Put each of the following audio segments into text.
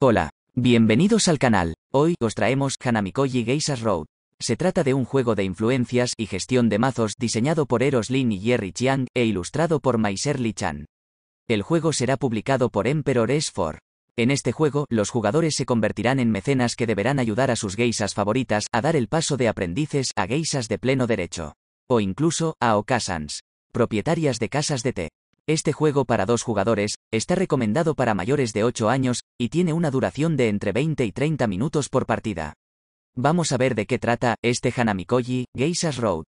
Hola, bienvenidos al canal. Hoy os traemos Hanamikoji Geisas Road. Se trata de un juego de influencias y gestión de mazos diseñado por Eros Lin y Jerry Chiang e ilustrado por Maiser Li Chan. El juego será publicado por Emperor S4. En este juego, los jugadores se convertirán en mecenas que deberán ayudar a sus geisas favoritas a dar el paso de aprendices a geisas de pleno derecho. O incluso a okasans propietarias de casas de té. Este juego para dos jugadores está recomendado para mayores de 8 años y tiene una duración de entre 20 y 30 minutos por partida. Vamos a ver de qué trata este Hanamikoji, Geishas Road.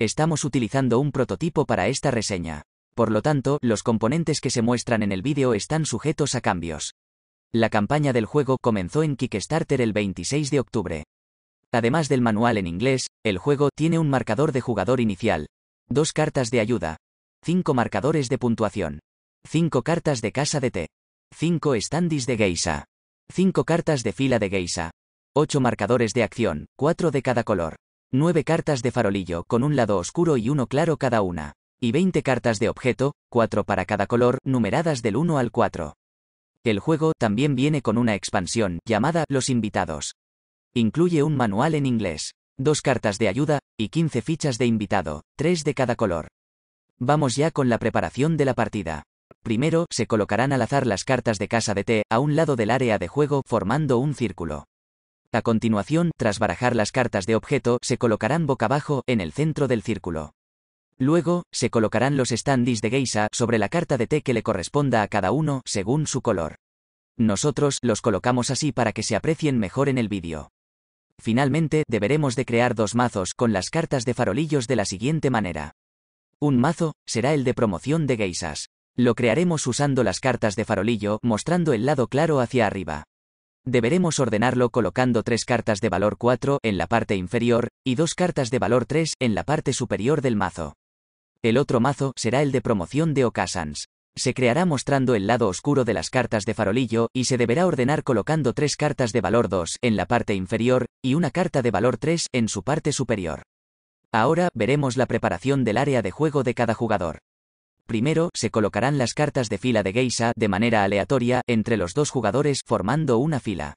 Estamos utilizando un prototipo para esta reseña. Por lo tanto, los componentes que se muestran en el vídeo están sujetos a cambios. La campaña del juego comenzó en Kickstarter el 26 de octubre. Además del manual en inglés, el juego tiene un marcador de jugador inicial, dos cartas de ayuda, cinco marcadores de puntuación, cinco cartas de casa de té, cinco standis de Geisa. cinco cartas de fila de Geisa. ocho marcadores de acción, cuatro de cada color, nueve cartas de farolillo con un lado oscuro y uno claro cada una, y 20 cartas de objeto, cuatro para cada color, numeradas del 1 al 4. El juego también viene con una expansión, llamada Los Invitados. Incluye un manual en inglés, dos cartas de ayuda, y 15 fichas de invitado, tres de cada color. Vamos ya con la preparación de la partida. Primero, se colocarán al azar las cartas de casa de té, a un lado del área de juego, formando un círculo. A continuación, tras barajar las cartas de objeto, se colocarán boca abajo, en el centro del círculo. Luego, se colocarán los standees de Geisa sobre la carta de T que le corresponda a cada uno, según su color. Nosotros los colocamos así para que se aprecien mejor en el vídeo. Finalmente, deberemos de crear dos mazos con las cartas de farolillos de la siguiente manera. Un mazo será el de promoción de geisas. Lo crearemos usando las cartas de farolillo, mostrando el lado claro hacia arriba. Deberemos ordenarlo colocando tres cartas de valor 4 en la parte inferior y dos cartas de valor 3 en la parte superior del mazo. El otro mazo será el de promoción de Ocasans. Se creará mostrando el lado oscuro de las cartas de farolillo y se deberá ordenar colocando tres cartas de valor 2 en la parte inferior y una carta de valor 3 en su parte superior. Ahora veremos la preparación del área de juego de cada jugador. Primero, se colocarán las cartas de fila de Geisa de manera aleatoria entre los dos jugadores formando una fila.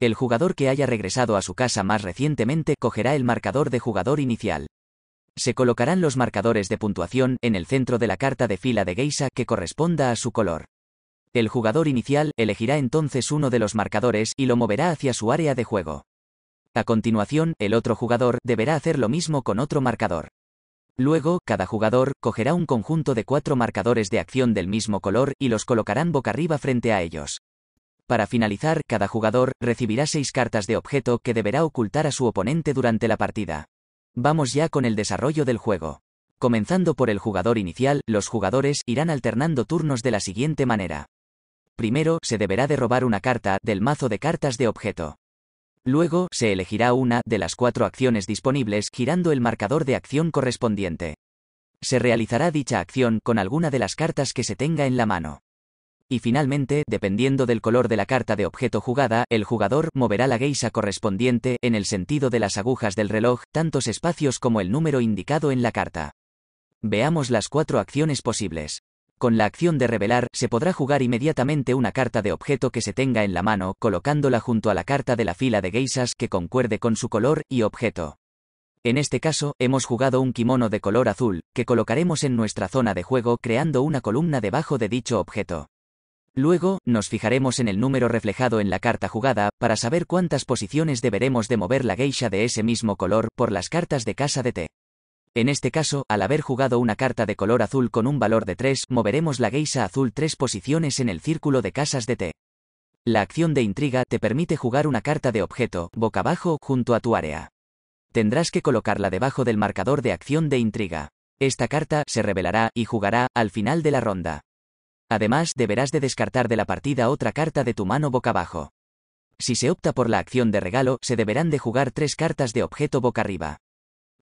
El jugador que haya regresado a su casa más recientemente cogerá el marcador de jugador inicial. Se colocarán los marcadores de puntuación en el centro de la carta de fila de geisha que corresponda a su color. El jugador inicial elegirá entonces uno de los marcadores y lo moverá hacia su área de juego. A continuación, el otro jugador deberá hacer lo mismo con otro marcador. Luego, cada jugador cogerá un conjunto de cuatro marcadores de acción del mismo color y los colocarán boca arriba frente a ellos. Para finalizar, cada jugador recibirá seis cartas de objeto que deberá ocultar a su oponente durante la partida. Vamos ya con el desarrollo del juego. Comenzando por el jugador inicial, los jugadores irán alternando turnos de la siguiente manera. Primero, se deberá de robar una carta del mazo de cartas de objeto. Luego, se elegirá una de las cuatro acciones disponibles girando el marcador de acción correspondiente. Se realizará dicha acción con alguna de las cartas que se tenga en la mano. Y finalmente, dependiendo del color de la carta de objeto jugada, el jugador moverá la geisa correspondiente en el sentido de las agujas del reloj, tantos espacios como el número indicado en la carta. Veamos las cuatro acciones posibles. Con la acción de revelar, se podrá jugar inmediatamente una carta de objeto que se tenga en la mano, colocándola junto a la carta de la fila de geisas que concuerde con su color y objeto. En este caso, hemos jugado un kimono de color azul, que colocaremos en nuestra zona de juego creando una columna debajo de dicho objeto. Luego, nos fijaremos en el número reflejado en la carta jugada, para saber cuántas posiciones deberemos de mover la geisha de ese mismo color por las cartas de casa de T. En este caso, al haber jugado una carta de color azul con un valor de 3, moveremos la geisha azul 3 posiciones en el círculo de casas de T. La acción de intriga te permite jugar una carta de objeto, boca abajo, junto a tu área. Tendrás que colocarla debajo del marcador de acción de intriga. Esta carta se revelará y jugará al final de la ronda. Además, deberás de descartar de la partida otra carta de tu mano boca abajo. Si se opta por la acción de regalo, se deberán de jugar tres cartas de objeto boca arriba.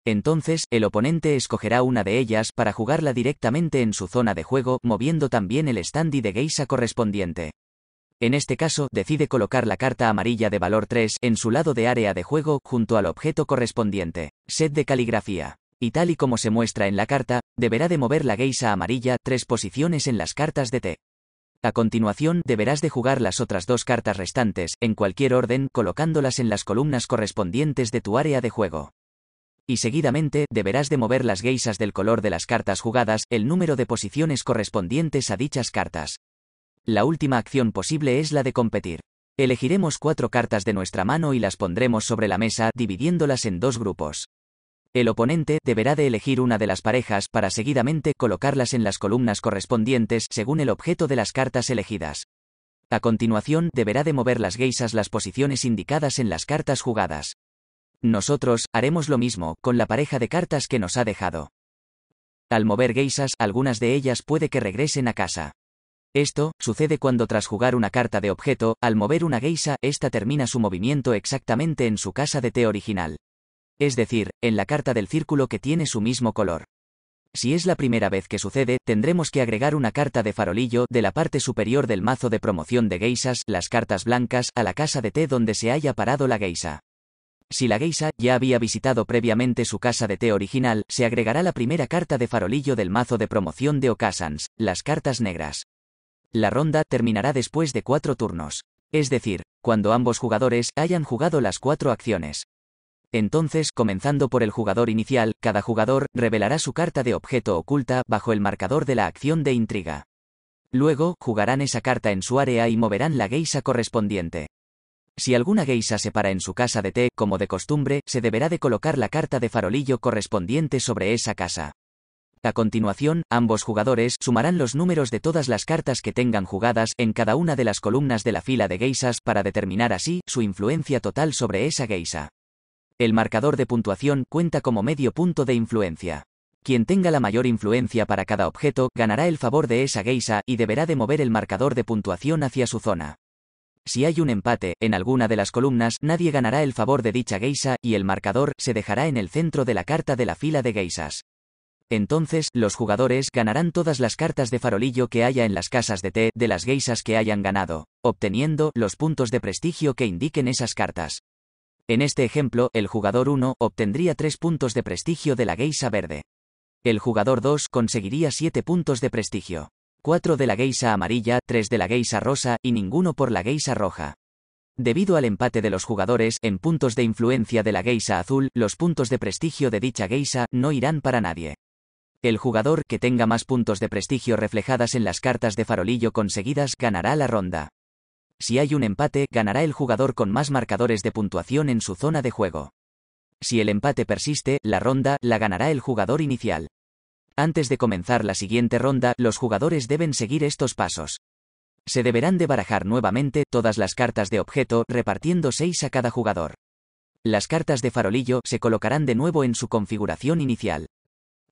Entonces, el oponente escogerá una de ellas para jugarla directamente en su zona de juego, moviendo también el standy de geisha correspondiente. En este caso, decide colocar la carta amarilla de valor 3 en su lado de área de juego junto al objeto correspondiente, set de caligrafía y tal y como se muestra en la carta, deberá de mover la geisa amarilla tres posiciones en las cartas de T. A continuación, deberás de jugar las otras dos cartas restantes, en cualquier orden, colocándolas en las columnas correspondientes de tu área de juego. Y seguidamente, deberás de mover las geisas del color de las cartas jugadas, el número de posiciones correspondientes a dichas cartas. La última acción posible es la de competir. Elegiremos cuatro cartas de nuestra mano y las pondremos sobre la mesa, dividiéndolas en dos grupos. El oponente deberá de elegir una de las parejas para seguidamente colocarlas en las columnas correspondientes según el objeto de las cartas elegidas. A continuación, deberá de mover las geisas las posiciones indicadas en las cartas jugadas. Nosotros haremos lo mismo con la pareja de cartas que nos ha dejado. Al mover geisas, algunas de ellas puede que regresen a casa. Esto sucede cuando tras jugar una carta de objeto, al mover una geisa, esta termina su movimiento exactamente en su casa de té original. Es decir, en la carta del círculo que tiene su mismo color. Si es la primera vez que sucede, tendremos que agregar una carta de farolillo de la parte superior del mazo de promoción de geisas, las cartas blancas, a la casa de té donde se haya parado la geisa. Si la geisa ya había visitado previamente su casa de té original, se agregará la primera carta de farolillo del mazo de promoción de Ocasans, las cartas negras. La ronda terminará después de cuatro turnos. Es decir, cuando ambos jugadores hayan jugado las cuatro acciones. Entonces, comenzando por el jugador inicial, cada jugador revelará su carta de objeto oculta bajo el marcador de la acción de intriga. Luego, jugarán esa carta en su área y moverán la geisa correspondiente. Si alguna geisa se para en su casa de té, como de costumbre, se deberá de colocar la carta de farolillo correspondiente sobre esa casa. A continuación, ambos jugadores sumarán los números de todas las cartas que tengan jugadas en cada una de las columnas de la fila de geisas para determinar así su influencia total sobre esa geisa. El marcador de puntuación cuenta como medio punto de influencia. Quien tenga la mayor influencia para cada objeto ganará el favor de esa geisa y deberá de mover el marcador de puntuación hacia su zona. Si hay un empate, en alguna de las columnas, nadie ganará el favor de dicha geisa y el marcador se dejará en el centro de la carta de la fila de geisas. Entonces, los jugadores ganarán todas las cartas de farolillo que haya en las casas de té de las geisas que hayan ganado, obteniendo los puntos de prestigio que indiquen esas cartas. En este ejemplo, el jugador 1 obtendría 3 puntos de prestigio de la geisa verde. El jugador 2 conseguiría 7 puntos de prestigio. 4 de la geisa amarilla, 3 de la geisa rosa y ninguno por la geisa roja. Debido al empate de los jugadores en puntos de influencia de la geisa azul, los puntos de prestigio de dicha geisa, no irán para nadie. El jugador que tenga más puntos de prestigio reflejadas en las cartas de farolillo conseguidas ganará la ronda. Si hay un empate, ganará el jugador con más marcadores de puntuación en su zona de juego. Si el empate persiste, la ronda la ganará el jugador inicial. Antes de comenzar la siguiente ronda, los jugadores deben seguir estos pasos. Se deberán de barajar nuevamente todas las cartas de objeto, repartiendo 6 a cada jugador. Las cartas de farolillo se colocarán de nuevo en su configuración inicial.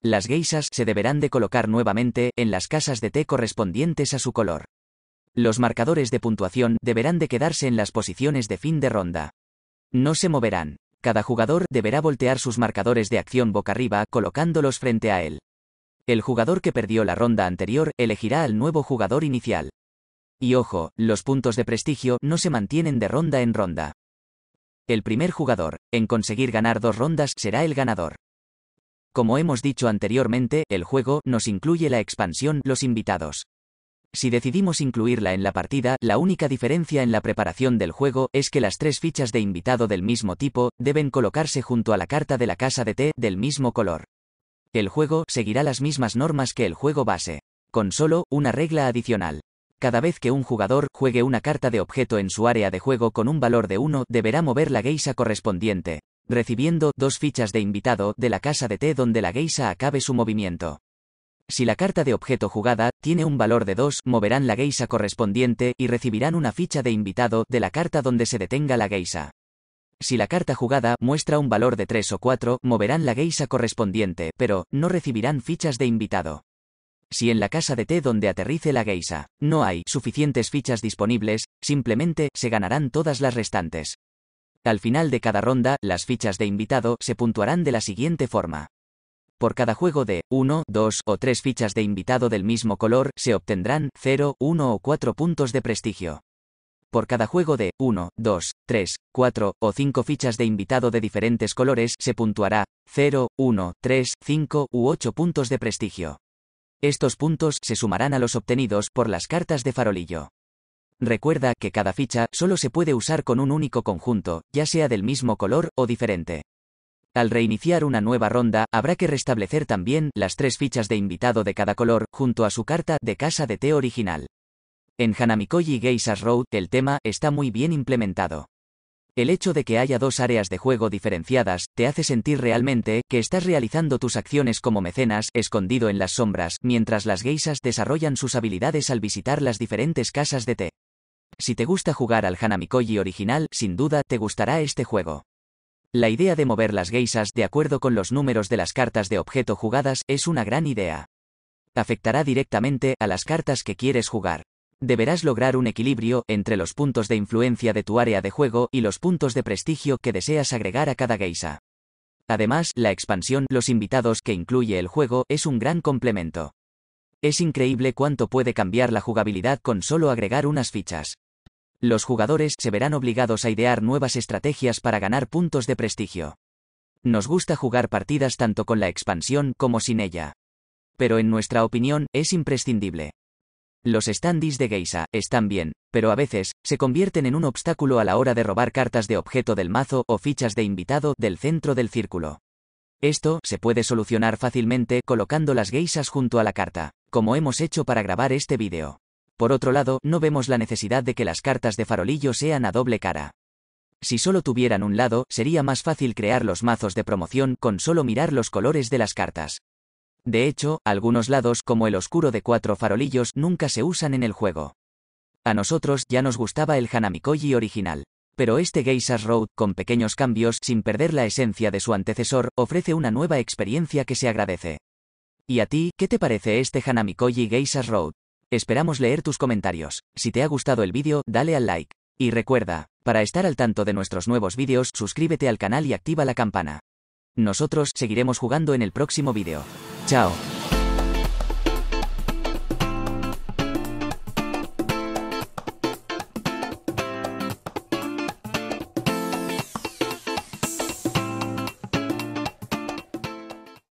Las geisas se deberán de colocar nuevamente en las casas de té correspondientes a su color. Los marcadores de puntuación deberán de quedarse en las posiciones de fin de ronda. No se moverán. Cada jugador deberá voltear sus marcadores de acción boca arriba colocándolos frente a él. El jugador que perdió la ronda anterior elegirá al nuevo jugador inicial. Y ojo, los puntos de prestigio no se mantienen de ronda en ronda. El primer jugador, en conseguir ganar dos rondas, será el ganador. Como hemos dicho anteriormente, el juego nos incluye la expansión Los invitados. Si decidimos incluirla en la partida, la única diferencia en la preparación del juego es que las tres fichas de invitado del mismo tipo deben colocarse junto a la carta de la casa de té del mismo color. El juego seguirá las mismas normas que el juego base, con solo una regla adicional. Cada vez que un jugador juegue una carta de objeto en su área de juego con un valor de 1, deberá mover la geisa correspondiente, recibiendo dos fichas de invitado de la casa de té donde la geisa acabe su movimiento. Si la carta de objeto jugada tiene un valor de 2, moverán la geisa correspondiente y recibirán una ficha de invitado de la carta donde se detenga la geisa. Si la carta jugada muestra un valor de 3 o 4, moverán la geisa correspondiente, pero no recibirán fichas de invitado. Si en la casa de té donde aterrice la geisa no hay suficientes fichas disponibles, simplemente se ganarán todas las restantes. Al final de cada ronda, las fichas de invitado se puntuarán de la siguiente forma. Por cada juego de 1, 2 o 3 fichas de invitado del mismo color, se obtendrán 0, 1 o 4 puntos de prestigio. Por cada juego de 1, 2, 3, 4 o 5 fichas de invitado de diferentes colores se puntuará 0, 1, 3, 5 u 8 puntos de prestigio. Estos puntos se sumarán a los obtenidos por las cartas de farolillo. Recuerda que cada ficha solo se puede usar con un único conjunto, ya sea del mismo color o diferente. Al reiniciar una nueva ronda, habrá que restablecer también las tres fichas de invitado de cada color, junto a su carta de casa de té original. En Hanamikoji Geisas Road, el tema está muy bien implementado. El hecho de que haya dos áreas de juego diferenciadas te hace sentir realmente que estás realizando tus acciones como mecenas escondido en las sombras, mientras las geisas desarrollan sus habilidades al visitar las diferentes casas de té. Si te gusta jugar al Hanamikoji original, sin duda te gustará este juego. La idea de mover las geisas de acuerdo con los números de las cartas de objeto jugadas es una gran idea. Afectará directamente a las cartas que quieres jugar. Deberás lograr un equilibrio entre los puntos de influencia de tu área de juego y los puntos de prestigio que deseas agregar a cada geisa. Además, la expansión Los invitados que incluye el juego es un gran complemento. Es increíble cuánto puede cambiar la jugabilidad con solo agregar unas fichas. Los jugadores se verán obligados a idear nuevas estrategias para ganar puntos de prestigio. Nos gusta jugar partidas tanto con la expansión como sin ella. Pero en nuestra opinión, es imprescindible. Los standees de Geisa están bien, pero a veces se convierten en un obstáculo a la hora de robar cartas de objeto del mazo o fichas de invitado del centro del círculo. Esto se puede solucionar fácilmente colocando las geisas junto a la carta, como hemos hecho para grabar este vídeo. Por otro lado, no vemos la necesidad de que las cartas de farolillo sean a doble cara. Si solo tuvieran un lado, sería más fácil crear los mazos de promoción con solo mirar los colores de las cartas. De hecho, algunos lados, como el oscuro de cuatro farolillos, nunca se usan en el juego. A nosotros ya nos gustaba el Hanamikoji original. Pero este Geisha's Road, con pequeños cambios, sin perder la esencia de su antecesor, ofrece una nueva experiencia que se agradece. ¿Y a ti, qué te parece este Hanamikoji Geisha's Road? Esperamos leer tus comentarios. Si te ha gustado el vídeo, dale al like. Y recuerda, para estar al tanto de nuestros nuevos vídeos, suscríbete al canal y activa la campana. Nosotros seguiremos jugando en el próximo vídeo. Chao.